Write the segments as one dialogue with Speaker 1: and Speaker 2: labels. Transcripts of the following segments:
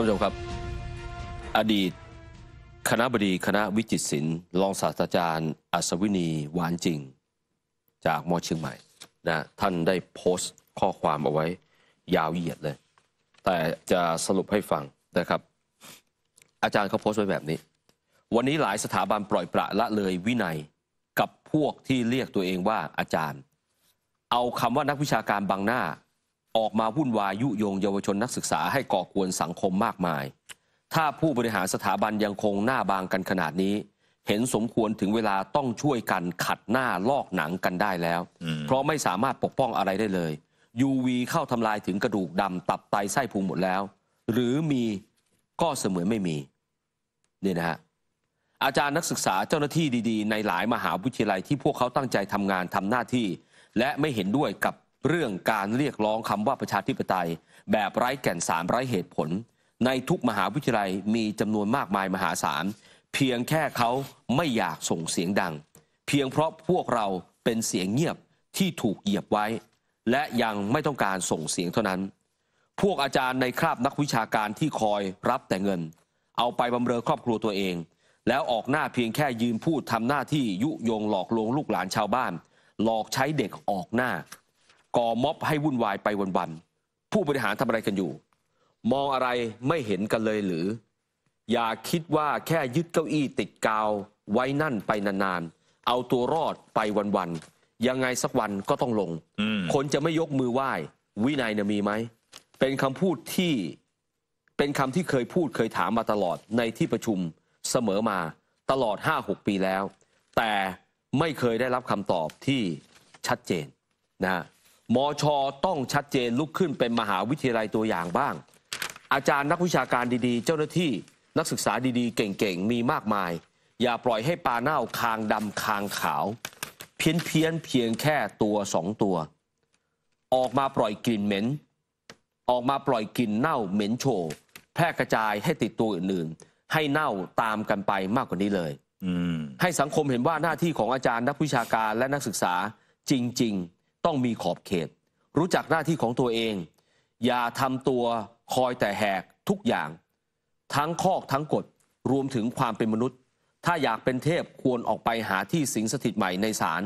Speaker 1: านผู้ชมครับ อดีตคณะบดีคณะวิจิตรศิลป์รองศาสตราจารย์ อัศวินี หวานจริง จากมอเชียงใหม่นะท่านได้โพสต์ข้อความเอาไว้ยาวเหยียดเลย แต่จะสรุปให้ฟังนะครับ อาจารย์เขาโพสต์ไว้แบบนี้ วันนี้หลายสถาบันปล่อยประละเลยวินัยกับพวกที่เรียกตัวเองว่าอาจารย์ เอาคำว่านักวิชาการบังหน้าออกมาวุ่นวายยุโยงเยาวชนนักศึกษาให้ก่อกวนสังคมมากมาย ถ้าผู้บริหารสถาบันยังคงหน้าบางกันขนาดนี้ เห็นสมควรถึงเวลาต้องช่วยกันขัดหน้าลอกหนังกันได้แล้ว เพราะไม่สามารถปกป้องอะไรได้เลย UV เข้าทำลายถึงกระดูกดำตับไตไส้พุงหมดแล้ว หรือมีก็เสมือนไม่มี นี่นะฮะ อาจารย์นักศึกษาเจ้าหน้าที่ดี ๆ ในหลายมหาวิทยาลัยที่พวกเขาตั้งใจทำงานทำหน้าที่และไม่เห็นด้วยกับเรื่องการเรียกร้องคำว่าประชาธิปไตย แบบไร้แก่นสารไร้เหตุผล ในทุกมหาวิทยาลัยมีจำนวนมากมายมหาศาลเพียงแค่เขาไม่อยากส่งเสียงดัง เพียงเพราะพวกเราเป็นเสียงเงียบที่ถูกเหยียบไว้ และยังไม่ต้องการส่งเสียงเท่านั้น พวกอาจารย์ในคราบนักวิชาการที่คอยรับแต่เงิน เอาไปบำเรอครอบครัวตัวเอง แล้วออกหน้าเพียงแค่ยืนพูดทำหน้าที่ยุยงหลอกลวงลูกหลานชาวบ้าน หลอกใช้เด็กออกหน้าก่อม็อบให้วุ่นวายไปวันๆผู้บริหารทำอะไรกันอยู่ มองอะไรไม่เห็นกันเลยหรือ อย่าคิดว่าแค่ยึดเก้าอี้ติดกาว ไว้นั่นไปนานๆเอาตัวรอดไปวันๆยังไงสักวันก็ต้องลง คนจะไม่ยกมือไหว้วินัยนะมีไหมเป็นคำพูดที่เป็นคำที่เคยพูดเคยถามมาตลอดในที่ประชุมเสมอมาตลอด5-6ปีแล้ว แต่ไม่เคยได้รับคำตอบที่ชัดเจนนะฮะมอชอต้องชัดเจนลุกขึ้นเป็นมหาวิทยาลัยตัวอย่างบ้าง อาจารย์นักวิชาการดีๆ เจ้าหน้าที่นักศึกษาดี ๆ เก่ง ๆ มีมากมาย อย่าปล่อยให้ปลาเน่าคางดำคางขาว เพี้ยนเพี้ยนเพียงแค่ตัวสองตัว ออกมาปล่อยกลิ่นเหม็น ออกมาปล่อยกลิ่นเน่าเหม็นโชว์แพร่กระจายให้ติดตัวอื่นๆ ให้เน่าตามกันไปมากกว่านี้เลยให้สังคมเห็นว่าหน้าที่ของอาจารย์นักวิชาการและนักศึกษาจริง ๆต้องมีขอบเขต รู้จักหน้าที่ของตัวเอง อย่าทำตัวคอยแต่แหกทุกอย่าง ทั้งคอกทั้งกฎรวมถึงความเป็นมนุษย์ ถ้าอยากเป็นเทพควรออกไปหาที่สิงสถิตใหม่ในศาล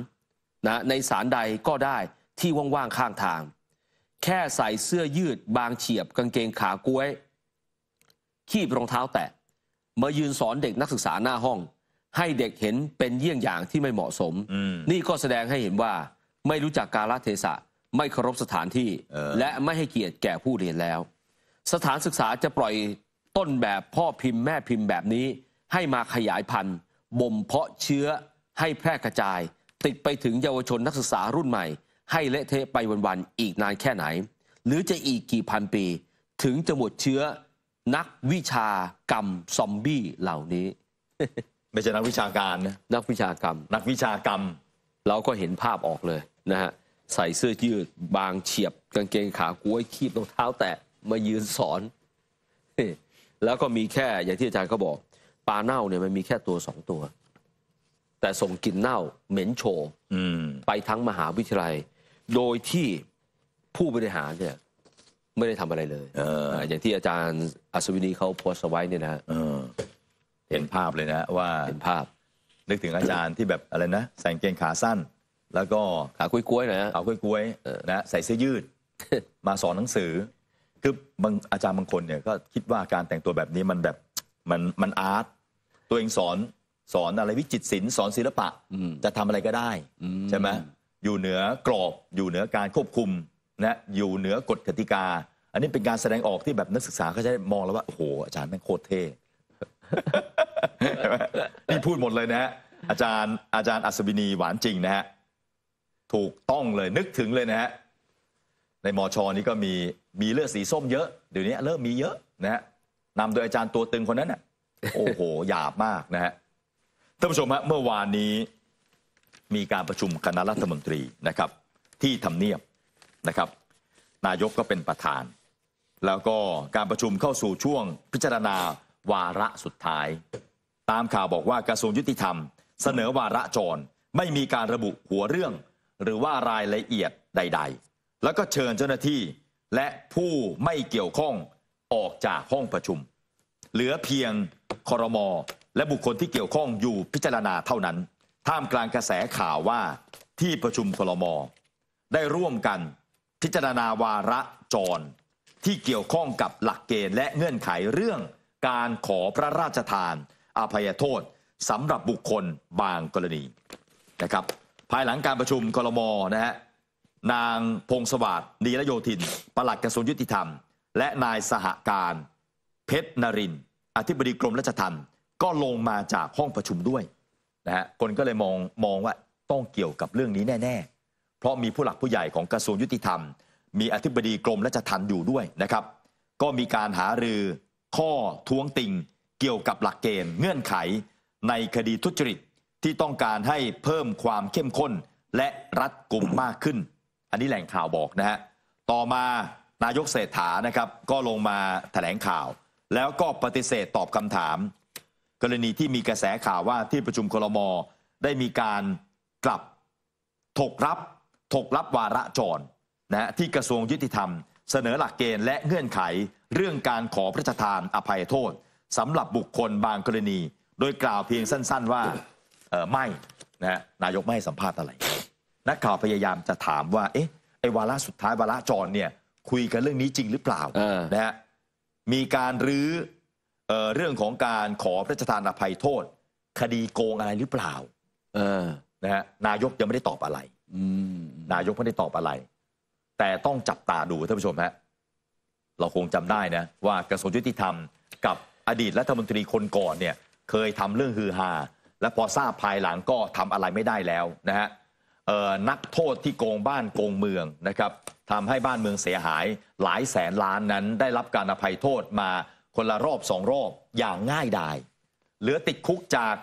Speaker 1: นะในศาลใดก็ได้ที่ว่างๆข้างทาง แค่ใส่เสื้อยืดบางเฉียบกางเกงขากล้วย ขีบรองเท้าแตะมายืนสอนเด็กนักศึกษาหน้าห้อง ให้เด็กเห็นเป็นเยี่ยงอย่างที่ไม่เหมาะสม นี่ก็แสดงให้เห็นว่าไม่รู้จักกาลเทศะไม่เคารพสถานที่และไม่ให้เกียรติแก่ผู้เรียนแล้ว สถานศึกษาจะปล่อยต้นแบบพ่อพิมพ์แม่พิมพ์แบบนี้ ให้มาขยายพันธุ์บ่มเพาะเชื้อให้แพร่กระจาย ติดไปถึงเยาวชนนักศึกษารุ่นใหม่ ให้เละเทะไปวัน ๆ อีกนานแค่ไหน หรือจะอีกกี่พันปี ถึงจะหมดเชื้อนักวิชากรรมซอมบี้เหล่านี้ไม่ใช่นักวิชาการนะนักวิชากรรม นักวิชากรรมเราก็เห็นภาพออกเลยนะฮะใส่เสื้อยืดบางเฉียบกางเกงขากล้วยคีบรองเท้า แตะมายืนสอน แล้วก็มีแค่อย่างที่อาจารย์เขาบอกปลาเน่าเนี่ยมันมีแค่ตัวสองตัว แต่ส่งกลิ่นเน่าเหม็นโชว์ไปทั้งมหาวิทยาลัย โดยที่ผู้บริหารเนี่ยไม่ได้ทำอะไรเลยเอออย่างที่อาจารย์อัศ
Speaker 2: วินีเขาโพสต์ไว้เนี่ยนะเเห็นภาพเลยนะ ว่าเห็นภาพ นึกถึงอาจารย์ที่แบบอะไรนะใส่กางเกงขาสั้นแล้วก็ ขาคุ้ยกุ้ยนะขาคุ้ยกุ้ยนะใส่เสื้อยืดมาสอนหนังสือ คืออาจารย์บางคนเนี่ยก็คิดว่าการแต่งตัวแบบนี้มันแบบมันมันอาร์ตตัวเองสอนสอนอะไรวิจิตรศิลป์สอนศิลปะจะทำอะไรก็ได้ใช่ไหมอยู่เหนือกรอบอยู่เหนือการควบคุมนะอยู่เหนือกฎกติกา อันนี้เป็นการแสดงออกที่แบบนักศึกษาเขาจะมองแล้วว่าโอ้โหอาจารย์แม่งโคตรเท่นี่พูดหมดเลยนะฮะอาจารย์อาจารย์อัศวินีหวานจริงนะฮะถูกต้องเลยนึกถึงเลยนะฮะในมอชอนี้ก็มีมีเลือดสีส้มเยอะเดี๋ยวนี้เริ่มมีเยอะนะฮะนำโดยอาจารย์ตัวตึงคนนั้นนะโอ้โหหยาบมากนะฮะท่านผู้ชมฮะเมื่อวานนี้มีการประชุมคณะรัฐมนตรีนะครับ ที่ทำเนียบนะครับ นายกก็เป็นประธาน แล้วก็การประชุมเข้าสู่ช่วงพิจารณาวาระสุดท้าย ตามข่าวบอกว่ากระทรวงยุติธรรมเสนอวาระจรไม่มีการระบุหัวเรื่องหรือว่ารายละเอียดใด ๆ แล้วก็เชิญเจ้าหน้าที่ และผู้ไม่เกี่ยวข้องออกจากห้องประชุม เหลือเพียงคอรมอและบุคคลที่เกี่ยวข้องอยู่พิจารณาเท่านั้น ท่ามกลางกระแสข่าวว่าที่ประชุมคอรมอได้ร่วมกันพิจารณาวาระจร ที่เกี่ยวข้องกับหลักเกณฑ์และเงื่อนไขเรื่องการขอพระราชทาน อภัยโทษสำหรับบุคคลบางกรณี นะครับภายหลังการประชุมกรมนะฮะ นางพงสวัสดิ์นีรโยธินปลัดกระทรวงยุติธรรม และนายสหการ เพชรนรินอธิบดีกรมราชทัรมก็ลงมาจากห้องประชุมด้วยนะฮะ คนก็เลยมองมองว่าต้องเกี่ยวกับเรื่องนี้แน่ ๆ เพราะมีผู้หลักผู้ใหญ่ของกระทรวงยุติธรรม มีอธิบดีกรมราชทัรมอยู่ด้วยนะครับ ก็มีการหารือข้อท้วงติงเกี่ยวกับหลักเกณฑ์เงื่อนไขในคดีทุจริตที่ต้องการให้เพิ่มความเข้มข้นและรัดกุมมากขึ้น อันนี้แหล่งข่าวบอกนะฮะ ต่อมานายกเศรษฐา นะครับ ก็ลงมาแถลงข่าว แล้วก็ปฏิเสธตอบคำถาม กรณีที่มีกระแสข่าวว่าที่ประชุมคลมได้มีการกลับ ถกรับ ถกรับวาระจรนะฮะที่กระทรวงยุติธรรม เสนอหลักเกณฑ์และเงื่อนไข เรื่องการขอพระราชทานอภัยโทษสำหรับบุคคลบางกรณี โดยกล่าวเพียงสั้น ๆว่าไม่นะนายกไม่ให้สัมภาษณ์อะไร นักข่าวพยายามจะถามว่า เอ๊ะ ไอ้วาระสุดท้าย วาระจรเนี่ย คุยกันเรื่องนี้จริงหรือเปล่า นะฮะ มีการรื้อเรื่องของการขอพระราชทานอภัยโทษ คดีโกงอะไรหรือเปล่านะฮะ นายกยังไม่ได้ตอบอะไร นายกไม่ได้ตอบอะไร แต่ต้องจับตาดูท่านผู้ชมฮะ เราคงจำได้นะ ว่ากระทรวงยุติธรรมกับอดีตรัฐมนตรีคนก่อนเนี่ย เคยทำเรื่องฮือฮาและพอทราบภายหลังก็ทำอะไรไม่ได้แล้วนะฮะนักโทษที่โกงบ้านโกงเมืองนะครับทำให้บ้านเมืองเสียหาย หลายแสนล้านนั้นได้รับการอภัยโทษมาคนละรอบสองรอบอย่างง่ายดายเหลือติดคุกจาก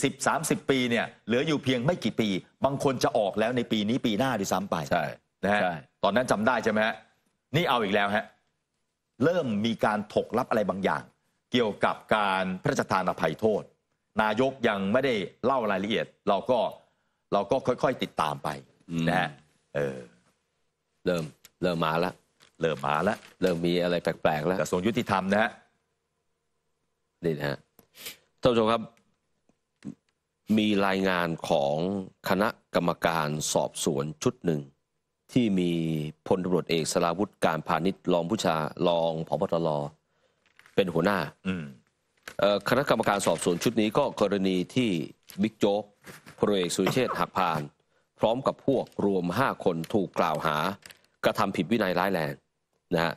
Speaker 2: 40-30 ปีเนี่ย เหลืออยู่เพียงไม่กี่ปีบางคนจะออกแล้วในปีนี้ปีหน้าด้วยซ้ำไปใช่นะฮะตอนนั้นจำได้ใช่ไหมฮะนี่เอาอีกแล้วฮะเริ่มมีการถกรับอะไรบางอย่าง เกี่ยวกับการพระราชทานอภัยโทษนายกยังไม่ได้เล่ารายละเอียด เราก็เราก็ค่อยๆ ติดตามไปนะฮะเออเริ่มเริ่มมาละเริ่มมาละเริ่มมีอะไรแปลกๆแล้วกระทรวงยุติธรรมนะฮะ
Speaker 1: นี่นะฮะท่านผู้ชมครับ มีรายงานของคณะกรรมการสอบสวนชุดหนึ่ง ที่มีพลตำรวจเอก สราวุธการพาณิชย์รองผู้ชา รองพบตรเป็นหัวหน้าคณะกรรมการสอบสวนชุดนี้ก็กรณีที่บิ๊กโจ๊กพลเอกสุเชษหักพาน พร้อมกับพวกรวม 5 คนถูกกล่าวหากระทำผิดวินัยร้ายแรงนะฮะ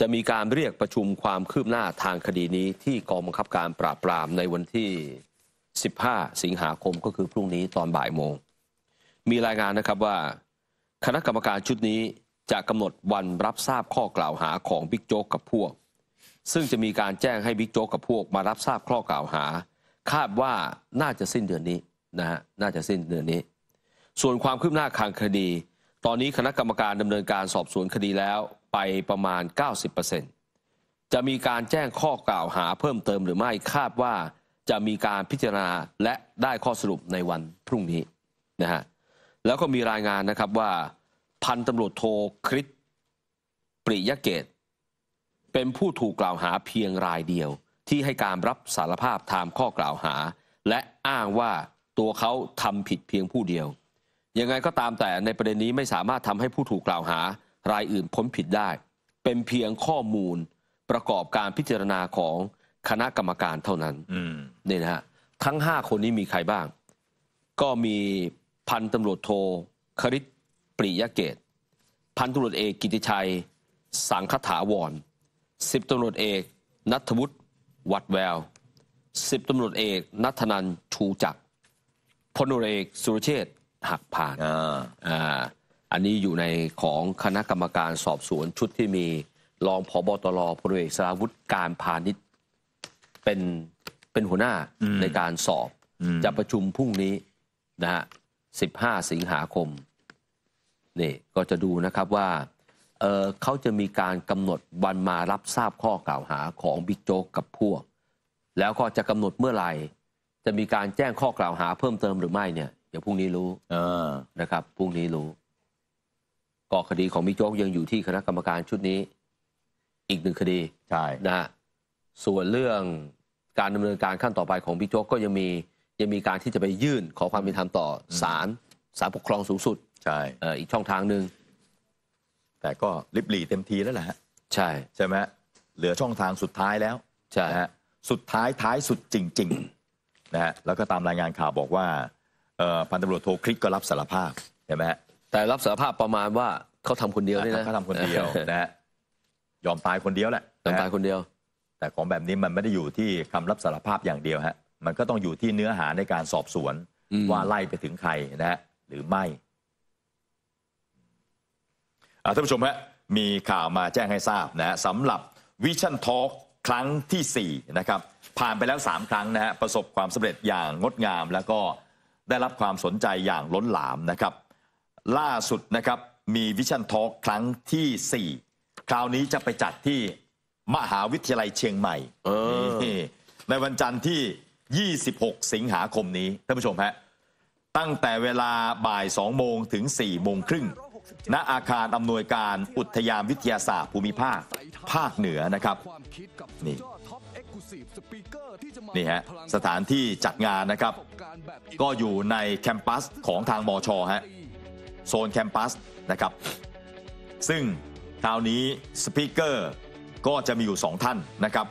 Speaker 1: จะมีการเรียกประชุมความคืบหน้าทางคดีนี้ที่กองบังคับการปราบปรามในวันที่ 15 สิงหาคมก็คือพรุ่งนี้ตอนบ่ายโมงมีรายงานนะครับว่า คณะกรรมการชุดนี้จะกำหนดวันรับทราบข้อกล่าวหาของบิ๊กโจ๊กกับพวกซึ่งจะมีการแจ้งให้บิ๊กโจ๊กกับพวกมารับทราบข้อกล่าวหา คาดว่าน่าจะสิ้นเดือนนี้นะฮะน่าจะสิ้นเดือนนี้ ส่วนความคืบหน้าทางคดี ตอนนี้คณะกรรมการดำเนินการสอบสวนคดีแล้วไปประมาณ 90%จะมีการแจ้งข้อกล่าวหาเพิ่มเติมหรือไม่คาดว่าจะมีการพิจารณาและได้ข้อสรุปในวันพรุ่งนี้นะฮะแล้วก็มีรายงานนะครับว่า พันตำรวจโทคริสปริยเกตเป็นผู้ถูกกล่าวหาเพียงรายเดียวที่ให้การรับสารภาพตามข้อกล่าวหา และอ้างว่าตัวเขาทำผิดเพียงผู้เดียวยังไงก็ตามแต่ในประเด็นนี้ไม่สามารถทำให้ผู้ถูกกล่าวหา รายอื่นพ้นผิดได้ เป็นเพียงข้อมูลประกอบการพิจารณาของคณะกรรมการเท่านั้นนี่นะฮะทั้งห้าคนนี้มีใครบ้าง ก็มีพันตำรวจโทคริตปริยเกตพันตำรวจเอกกิติชัย สังคถาวรสิบตำรวจเอกนัทวุฒิวัดแววสิบตำรวจเอกนัทนันชูจักพลตรเอกสุรเชษฐ์หักผ่านอ่าอันนี้อยู่ในของคณะกรรมการสอบสวนชุดที่มี รองผบตรพลเอกสราวุธการพาณิชย์เป็น เป็นหัวหน้าในการสอบ จะประชุมพรุ่งนี้ นะฮะสิบห้าสิงหาคม นี่ ก็จะดูนะครับว่าเขาจะมีการกำหนดวันมารับทราบข้อกล่าวหาของบิ๊กโจ๊กกับพวก แล้วก็จะกำหนดเมื่อไหร่ จะมีการแจ้งข้อกล่าวหาเพิ่มเติมหรือไม่เนี่ยเดี๋ยวพรุ่งนี้รู้นะครับพรุ่งนี้รู้ก็คดีของบิ๊กโจ๊กยังอยู่ที่คณะกรรมการชุดนี้อีกหนึ่งคดีใช่นะฮะส่วนเรื่องการดำเนินการขั้นต่อไปของบิ๊กโจ๊กก็ยังมียังมีการที่จะไปยื่น
Speaker 2: ขอความเป็นธรรมต่อศาลศาลปกครองสูงสุดใช่อีกช่องทางหนึ่งแต่ก็ลิบหลีเต็มทีแล้วแหละฮะใช่ใช่ไหมเหลือช่องทางสุดท้ายแล้วใช่ฮะสุดท้ายท้ายสุดจริงๆนะฮะแล้วก็ตามรายงานข่าวบอกว่าพันตำรวจโทคริกก็รับสารภาพใช่ไหมแต่รับสารภาพประมาณว่าเขาทำคนเดียวนี่นะเขาทำคนเดียวนะยอมตายคนเดียวแหละยอมตายคนเดียว แต่ของแบบนี้มันไม่ได้อยู่ที่คำรับสารภาพอย่างเดียวฮะมันก็ต้องอยู่ที่เนื้อหาในการสอบสวนว่าไล่ไปถึงใครนะฮะหรือไม่ท่านผู้ชมฮะมีข่าวมาแจ้งให้ทราบนะฮะสำหรับวิชั่นทอล์กครั้งที่4นะครับผ่านไปแล้ว 3 ครั้งนะฮะประสบความสำเร็จอย่างงดงาม แล้วก็ได้รับความสนใจอย่างล้นหลามนะครับ ล่าสุดนะครับมีวิชั่นทอล์กครั้งที่ 4 คราวนี้จะไปจัดที่มหาวิทยาลัยเชียงใหม่นในวันจันทร์ที่ 26 สิงหาคมนี้ท่านผู้ชมฮะตั้งแต่เวลาบ่าย2โมงถึง4 โมงครึ่งณอาคารอำนวยการอุทยานวิทยาศาสตร์ภูมิภาค ภาคเหนือนะครับนี่นี่ฮะสถานที่จัดงานนะครับ ก็อยู่ในแคมปัสของทางมอชอฮะโซนแคมปัสนะครับซึ่งคราวนี้สปีกเกอร์ ก็จะมีอยู่2 ท่านนะครับ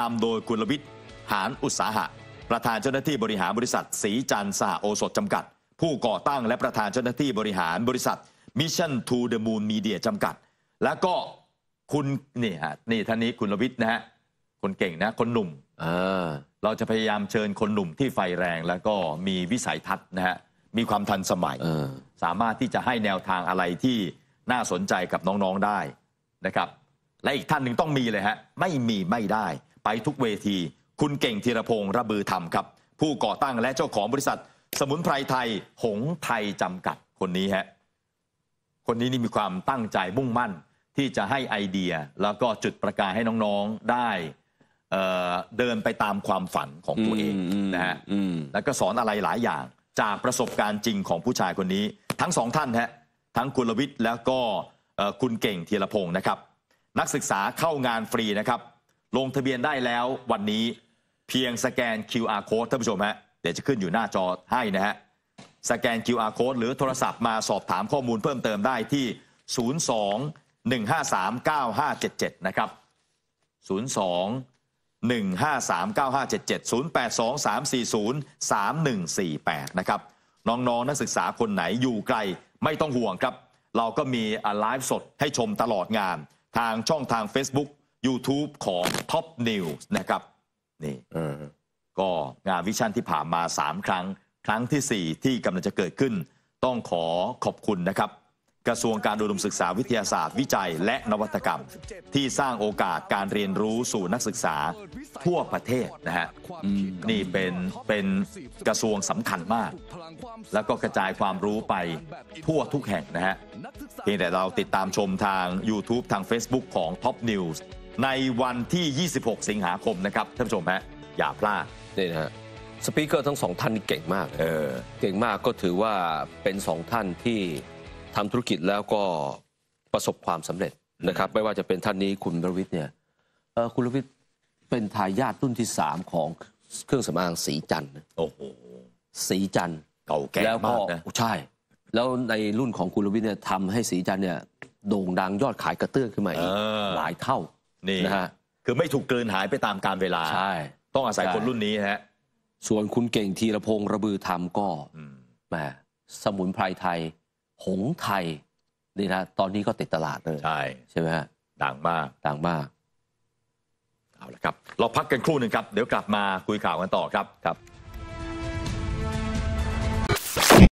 Speaker 2: นำโดยกุลวิทย์หานอุตสาหะประธานเจ้าหน้าที่บริหารบริษัท สีจันทรสหโอสถจำกัด ผู้ก่อตั้งและประธานเจ้าหน้าที่บริหารบริษัทมิชชั่นทูเดอะมูนมีเดียจำกัด แล้วก็คุณนี่ฮะนี่ท่านนี้คุณรวิทย์นะฮะ คนเก่งนะคนหนุ่มเราจะพยายามเชิญคนหนุ่มที่ไฟแรงแล้วก็มีวิสัยทัศน์นะฮะ มีความทันสมัยสามารถที่จะให้แนวทางอะไรที่น่าสนใจกับน้องๆได้นะครับ และอีกท่านหนึ่งต้องมีเลยฮะ ไม่มีไม่ได้ไปทุกเวที คุณเก่งธีรพงษ์ระบือธรรมครับ ผู้ก่อตั้งและเจ้าของบริษัท สมุนไพรไทยหงไทยจำกัดคนนี้ฮะคนนี้นี่มีความตั้งใจมุ่งมั่น ที่จะให้ไอเดีย แล้วก็จุดประกายให้น้องๆได้เดินไปตามความฝันของตัวเองนะฮะแล้วก็สอนอะไรหลายอย่างจากประสบการณ์จริงของผู้ชายคนนี้ ทั้งสองท่านฮะทั้งคุณลวิทย์แล้วก็คุณเก่งเทียรพงศ์นะครับ นักศึกษาเข้างานฟรีนะครับ ลงทะเบียนได้แล้ววันนี้เพียงสแกน QR code ท่านผู้ชมฮะเดี๋ยวจะขึ้นอยู่หน้าจอให้นะฮะสแกน QR code หรือโทรศัพท์มาสอบถามข้อมูลเพิ่มเติมได้ที่ 02-153-9577 นะครับ 02-153-9577 082-340-3148 นะครับน้อง ๆ นักศึกษาคนไหนอยู่ไกลไม่ต้องห่วงครับ เราก็มีไลฟ์สดให้ชมตลอดงาน ทางช่องทาง Facebook YouTube ของ Top News นะครับนี่ก็งานวิชั่นที่ผ่านมา 3 ครั้งครั้งที่ 4 ที่กำลังจะเกิดขึ้นต้องขอขอบคุณนะครับ กระทรวงการดูดมศึกษาวิทยาศาสตร์วิจัยและนวัตกรรม ที่สร้างโอกาสการเรียนรู้สู่นักศึกษา ทั่วประเทศนะฮะนี่เป็นเป็นกระทรวงสำคัญมาก แล้วก็กระจายความรู้ไป ทั่วทุกแห่งนะฮะเพียงแต่เราติดตามชมทาง YouTube ทาง Facebook ของ Top News ในวันที่ 26 สิงหาคมนะครับท่านผู้ชมฮะอย่าพลาดนี่นะฮะสปีกเกอร์ทั้งสองท่านนี่เก่งมาก
Speaker 1: เก่งมากก็ถือว่าเป็นสองท่านที่ทำธุรกิจแล้วก็ประสบความสำเร็จนะครับ ไม่ว่าจะเป็นท่านนี้คุณรวิทย์เนี่ยคุณรวิทย์เป็นทายาทรุ่นที่สามของเครื่องสำอางสีจันโอ้โหสีจันเก่าแก่แมากนะใช่ แล้วในรุ่นของคุณรวิทย์เนี่ยทำให้สีจันเนี่ยโด่งดังยอดขายกระเตื้องขึ้นมาอีกหลายเท่านี่นะฮะคือไม่ถูกกลืนหายไปตามกาลเวลาใช่ต้องอาศัยคนรุ่นนี้ฮะส่วนคุณเก่งธีรพงศ์ระบือธรรมก็แหมสมุนไพรไทย หงไทยนี่นะตอนนี้ก็ติดต
Speaker 2: ลาดเลย ใช่ใช่ไหมฮะดังมากดังมาก เอาละครับ เราพักกันครู่หนึ่งครับ เดี๋ยวกลับมาคุยข่าวกันต่อครับค
Speaker 1: รับ